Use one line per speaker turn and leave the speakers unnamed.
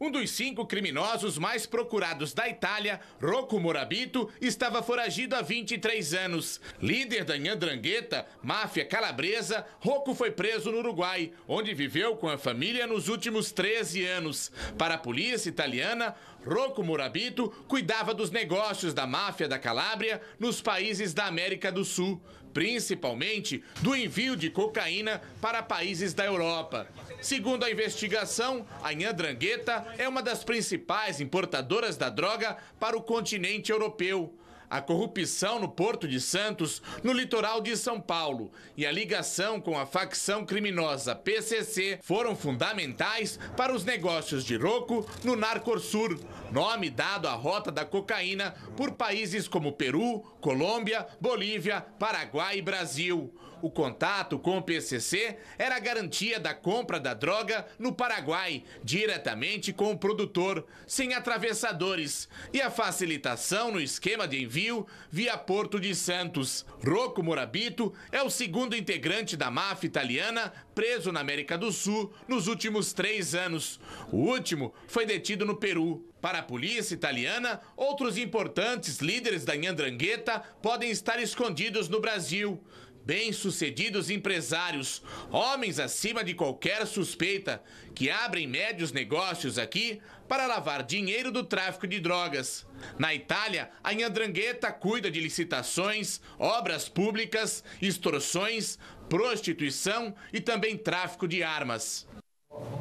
Um dos cinco criminosos mais procurados da Itália, Rocco Morabito, estava foragido há 23 anos. Líder da Nhandrangheta, máfia calabresa, Rocco foi preso no Uruguai, onde viveu com a família nos últimos 13 anos. Para a polícia italiana, Rocco Morabito cuidava dos negócios da máfia da Calábria nos países da América do Sul principalmente do envio de cocaína para países da Europa. Segundo a investigação, a Nhandrangheta é uma das principais importadoras da droga para o continente europeu a corrupção no Porto de Santos, no litoral de São Paulo e a ligação com a facção criminosa PCC foram fundamentais para os negócios de Rocco no Narcosur, nome dado à rota da cocaína por países como Peru, Colômbia, Bolívia, Paraguai e Brasil. O contato com o PCC era a garantia da compra da droga no Paraguai, diretamente com o produtor, sem atravessadores, e a facilitação no esquema de envio via Porto de Santos. Rocco Morabito é o segundo integrante da máfia italiana preso na América do Sul nos últimos três anos. O último foi detido no Peru. Para a polícia italiana, outros importantes líderes da Nhandrangheta podem estar escondidos no Brasil. Bem-sucedidos empresários, homens acima de qualquer suspeita, que abrem médios negócios aqui para lavar dinheiro do tráfico de drogas. Na Itália, a Andrangheta cuida de licitações, obras públicas, extorsões, prostituição e também tráfico de armas.